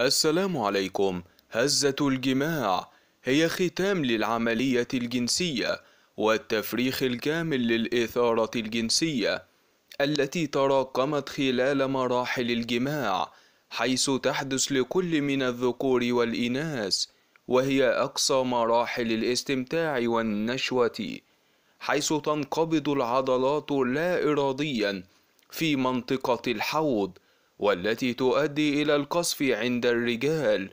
السلام عليكم هزة الجماع هي ختام للعملية الجنسية والتفريخ الكامل للإثارة الجنسية التي تراكمت خلال مراحل الجماع حيث تحدث لكل من الذكور والإناث وهي أقصى مراحل الاستمتاع والنشوة حيث تنقبض العضلات لا إراديًا في منطقة الحوض والتي تؤدي إلى القصف عند الرجال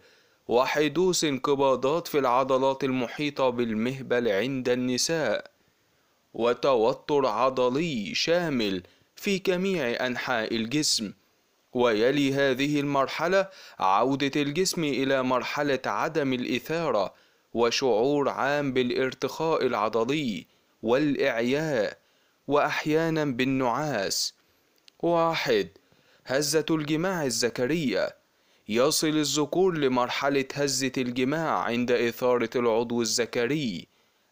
وحدوث انقباضات في العضلات المحيطة بالمهبل عند النساء وتوتر عضلي شامل في جميع أنحاء الجسم ويلي هذه المرحلة عودة الجسم إلى مرحلة عدم الإثارة وشعور عام بالارتخاء العضلي والإعياء وأحيانا بالنعاس واحد هزة الجماع الذكرية يصل الذكور لمرحلة هزة الجماع عند إثارة العضو الذكري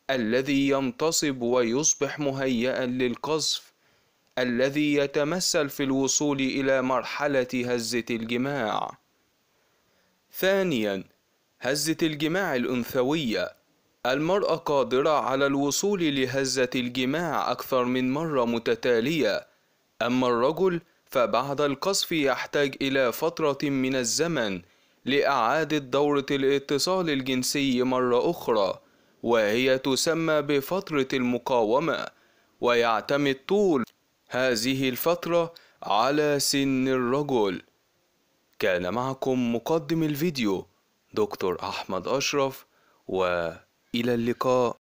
الذي ينتصب ويصبح مهيئا للقذف الذي يتمثل في الوصول إلى مرحلة هزة الجماع ثانيا هزة الجماع الأنثوية المرأة قادرة على الوصول لهزة الجماع أكثر من مرة متتالية أما الرجل فبعد القصف يحتاج إلى فترة من الزمن لإعادة دورة الاتصال الجنسي مرة أخرى وهي تسمى بفترة المقاومة ويعتمد طول هذه الفترة على سن الرجل كان معكم مقدم الفيديو دكتور أحمد أشرف وإلى اللقاء